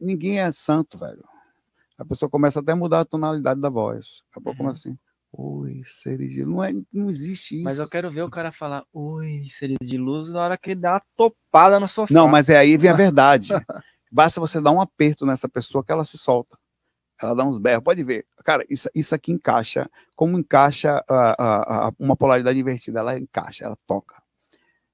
Ninguém é santo, velho. A pessoa começa até a mudar a tonalidade da voz. a pouco uhum. começa assim. Oi, seres de luz. Não, é, não existe isso. Mas eu quero ver o cara falar, oi, seres de luz, na hora que ele dá uma topada no sofá. Não, mas é aí vem a verdade. Basta você dar um aperto nessa pessoa que ela se solta. Ela dá uns berros. Pode ver. Cara, isso, isso aqui encaixa. Como encaixa uh, uh, uh, uma polaridade invertida? Ela encaixa, ela toca.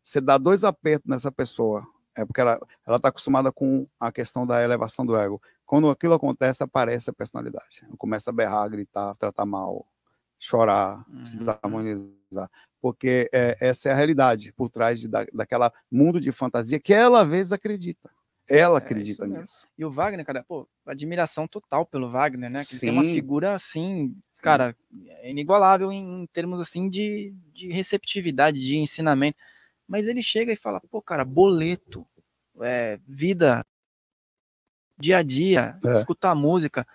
Você dá dois apertos nessa pessoa, é porque ela está acostumada com a questão da elevação do ego. Quando aquilo acontece, aparece a personalidade. Começa a berrar, gritar, tratar mal, chorar, uhum. se desamonizar. Porque é, essa é a realidade por trás de, da, daquela mundo de fantasia que ela às vezes acredita. Ela é, é acredita nisso. E o Wagner, cara, pô, admiração total pelo Wagner, né? Que Sim. tem uma figura assim, Sim. cara, é inigualável em, em termos assim de, de receptividade, de ensinamento. Mas ele chega e fala, pô, cara, boleto, é, vida, dia a dia, é. escutar música.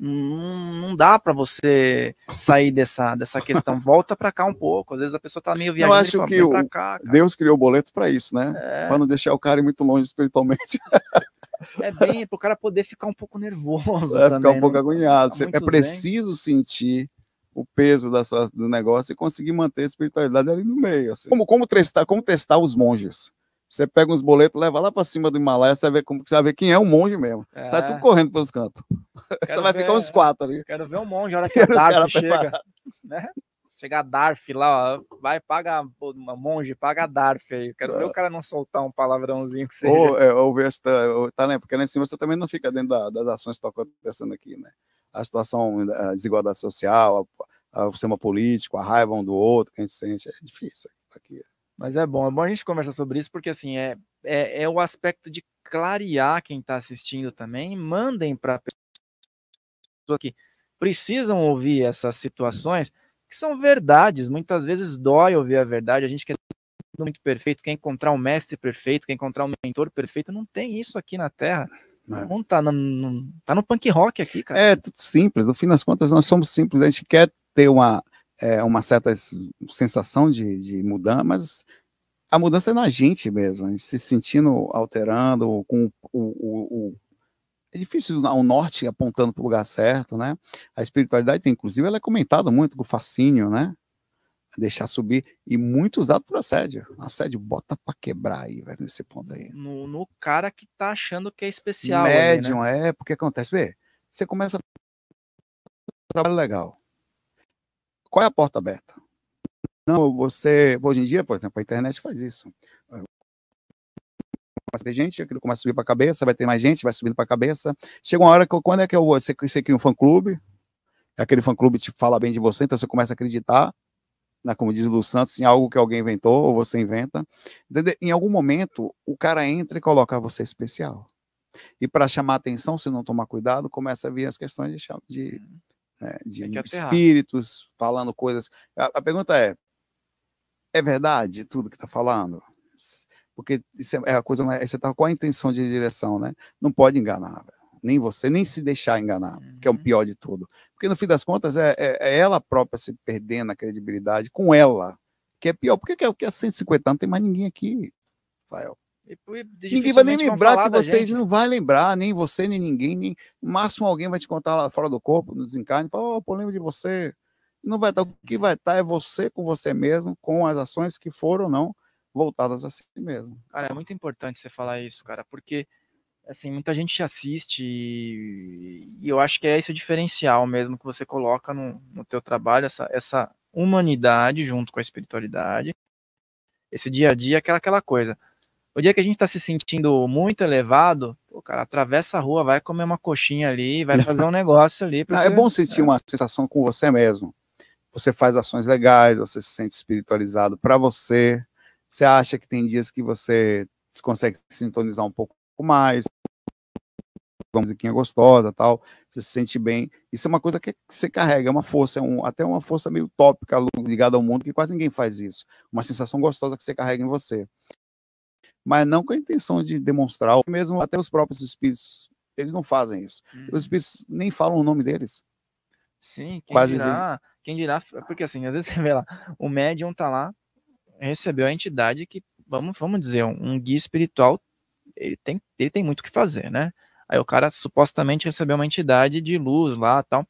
Não, não dá para você sair dessa, dessa questão. Volta para cá um pouco. Às vezes a pessoa tá meio viajando. Eu acho fala, que o, cá, Deus criou o boleto para isso, né? É. Para não deixar o cara ir muito longe espiritualmente. É bem para o cara poder ficar um pouco nervoso. É, também, ficar um né? pouco agoniado. é preciso sentir o peso da sua, do negócio e conseguir manter a espiritualidade ali no meio. Assim. Como, como, testar, como testar os monges? Você pega uns boletos, leva lá para cima do Himalaia, você vê como, você vai ver quem é o monge mesmo. É. Sai tudo correndo pelos cantos. Quero você vai ver, ficar uns quatro ali. Quero ver um monge, a hora que a Darf chega. Né? Chega a Darf lá, ó, vai, paga uma monge, paga a Darf aí. Quero é. ver o cara não soltar um palavrãozinho que seja. Ou, é, ou ver se tá, ou, tá né? porque lá em cima você também não fica dentro da, das ações que estão acontecendo aqui, né? a situação, a desigualdade social, a, a, o sistema político, a raiva um do outro, que a gente sente, é difícil aqui. Mas é bom, é bom a gente conversar sobre isso, porque assim, é, é, é o aspecto de clarear quem está assistindo também, mandem para pessoas que precisam ouvir essas situações, que são verdades, muitas vezes dói ouvir a verdade, a gente quer é muito perfeito, quer encontrar um mestre perfeito, quer encontrar um mentor perfeito, não tem isso aqui na Terra está né? tá no, no, tá no punk rock aqui, cara. É, tudo simples. No fim das contas, nós somos simples. A gente quer ter uma, é, uma certa sensação de, de mudança, mas a mudança é na gente mesmo. A gente se sentindo alterando com o, o, o é difícil o norte apontando para o lugar certo, né? A espiritualidade, inclusive, ela é comentada muito com o fascínio, né? deixar subir e muito usado por assédio. Assédio bota para quebrar aí, velho, nesse ponto aí. No, no, cara que tá achando que é especial. Médium, né? é, porque acontece. Vê, você começa trabalho legal. Qual é a porta aberta? Não, você. Hoje em dia, por exemplo, a internet faz isso. Começa a ter gente, aquilo começa a subir para a cabeça, vai ter mais gente, vai subindo para a cabeça. Chega uma hora que quando é que eu, você, você cria um fã-clube, aquele fã-clube te fala bem de você, então você começa a acreditar, né, como diz o Lu Santos, em algo que alguém inventou ou você inventa. Em algum momento, o cara entra e coloca você especial. E para chamar atenção, se não tomar cuidado, começa a vir as questões de, de, hum. né, de espíritos falando coisas. A, a, pergunta é: é verdade tudo que está falando? Porque isso é, é a coisa mais. Você está com a intenção de direção, né? Não pode enganar. Velho nem você, nem se deixar enganar, uhum. que é o uhum. pior de tudo. Porque no fim das contas é, é, é ela própria se perdendo a credibilidade com ela, que é pior. Por que, que há 150 anos tem mais ninguém aqui, Rafael? E, e, ninguém vai nem lembrar que vocês não vai lembrar, nem você, nem ninguém, nem no máximo alguém vai te contar lá fora do corpo, no desencarne, fala, oh, pô, lembro de você. Não vai estar, o que vai estar é você com você mesmo, com as ações que foram ou não voltadas a si mesmo. Cara, é muito importante você falar isso, cara, porque assim, muita gente assiste e, eu acho que é esse o diferencial mesmo que você coloca no, no teu trabalho, essa, essa humanidade junto com a espiritualidade, esse dia a dia, aquela, aquela coisa. O dia que a gente está se sentindo muito elevado, o cara atravessa a rua, vai comer uma coxinha ali, vai fazer um negócio ali. Ah, é você... É bom sentir é. uma sensação com você mesmo. Você faz ações legais, você se sente espiritualizado para você. Você acha que tem dias que você consegue sintonizar um pouco mais, uma musiquinha gostosa tal, você se sente bem. Isso é uma coisa que você carrega, é uma força, é um, até uma força meio utópica ligada ao mundo, que quase ninguém faz isso. Uma sensação gostosa que você carrega em você. Mas não com a intenção de demonstrar, mesmo até os próprios espíritos, eles não fazem isso. Uhum. Os espíritos nem falam o nome deles. Sim, quem quase dirá, de... quem dirá, porque assim, às vezes você vê lá, o médium tá lá, recebeu a entidade que, vamos, vamos dizer, um, um guia espiritual, ele tem, ele tem muito o que fazer, né? Aí o cara supostamente recebeu uma entidade de luz lá tal.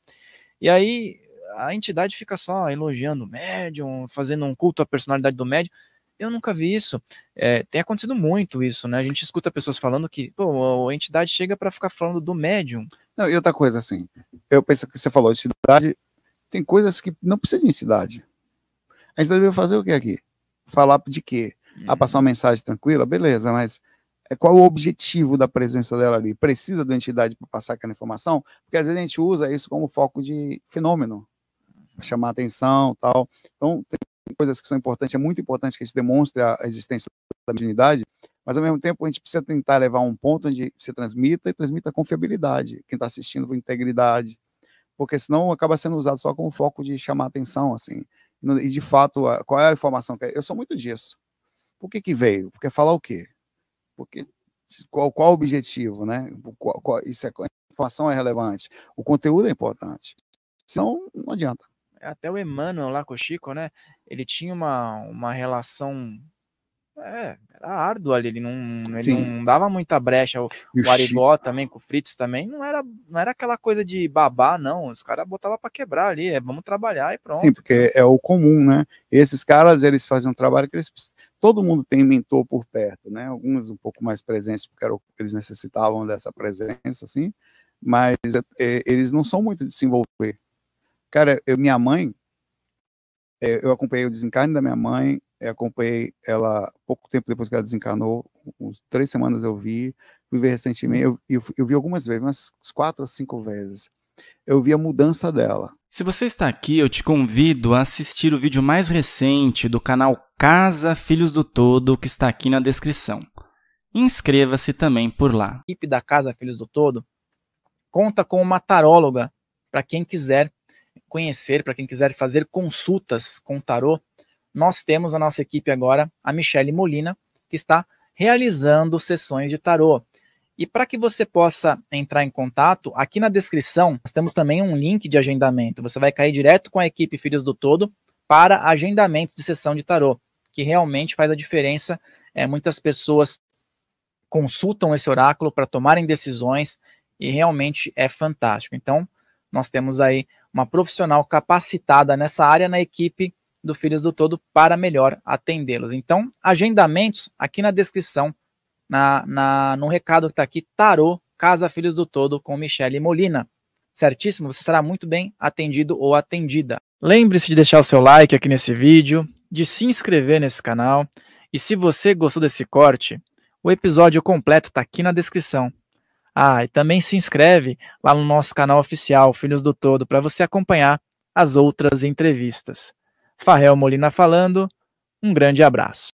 E aí a entidade fica só elogiando o médium, fazendo um culto à personalidade do médium. Eu nunca vi isso. É, tem acontecido muito isso, né? A gente escuta pessoas falando que pô, a entidade chega para ficar falando do médium. Não, e outra coisa, assim, eu penso que você falou, entidade, tem coisas que não precisa de entidade. A entidade veio fazer o que aqui? Falar de quê? Uhum. Ah, passar uma mensagem tranquila? Beleza, mas é, qual o objetivo da presença dela ali? Precisa da entidade para passar aquela informação? Porque às vezes a gente usa isso como foco de fenômeno, chamar atenção tal. Então, tem coisas que são importantes, é muito importante que a gente demonstre a existência da mediunidade, mas ao mesmo tempo a gente precisa tentar levar um ponto onde se transmita e transmita confiabilidade, quem está assistindo com integridade, porque senão acaba sendo usado só como foco de chamar atenção, assim. E de fato, qual é a informação que é? Eu sou muito disso. Por que que veio? Porque é falar o quê? Porque qual, qual o objetivo, né? Qual, qual, isso é, a informação é relevante, o conteúdo é importante. Senão, não adianta. Até o Emmanuel lá com o Chico, né? Ele tinha uma, uma relação é, era árduo ali, ele não, ele não dava muita brecha. O, e o Arigó Chico... também, com o Fritz também, não era, não era aquela coisa de babar, não. Os caras botavam para quebrar ali, é, vamos trabalhar e pronto. Sim, porque né? é o comum, né? Esses caras, eles fazem um trabalho que eles todo mundo tem mentor por perto, né? Alguns um pouco mais presentes, porque era, eles necessitavam dessa presença, assim, mas é, é, eles não são muito de se envolver. Cara, eu, minha mãe, é, eu acompanhei o desencarne da minha mãe, acompanhei ela pouco tempo depois que ela desencarnou, uns três semanas eu vi, fui ver recentemente, eu, eu, eu vi algumas vezes, umas quatro ou cinco vezes. Eu vi a mudança dela. Se você está aqui, eu te convido a assistir o vídeo mais recente do canal Casa Filhos do Todo, que está aqui na descrição. Inscreva-se também por lá. A equipe da Casa Filhos do Todo conta com uma taróloga para quem quiser conhecer, para quem quiser fazer consultas com tarô nós temos a nossa equipe agora, a Michelle Molina, que está realizando sessões de tarô. E para que você possa entrar em contato, aqui na descrição nós temos também um link de agendamento. Você vai cair direto com a equipe Filhos do Todo para agendamento de sessão de tarô, que realmente faz a diferença. É, muitas pessoas consultam esse oráculo para tomarem decisões e realmente é fantástico. Então, nós temos aí uma profissional capacitada nessa área na equipe do Filhos do Todo para melhor atendê-los. Então, agendamentos aqui na descrição, na, na no recado que está aqui, tarô Casa Filhos do Todo com Michele Molina. Certíssimo, você será muito bem atendido ou atendida. Lembre-se de deixar o seu like aqui nesse vídeo, de se inscrever nesse canal e se você gostou desse corte, o episódio completo está aqui na descrição. Ah, e também se inscreve lá no nosso canal oficial Filhos do Todo para você acompanhar as outras entrevistas. Farrell Molina falando. Um grande abraço.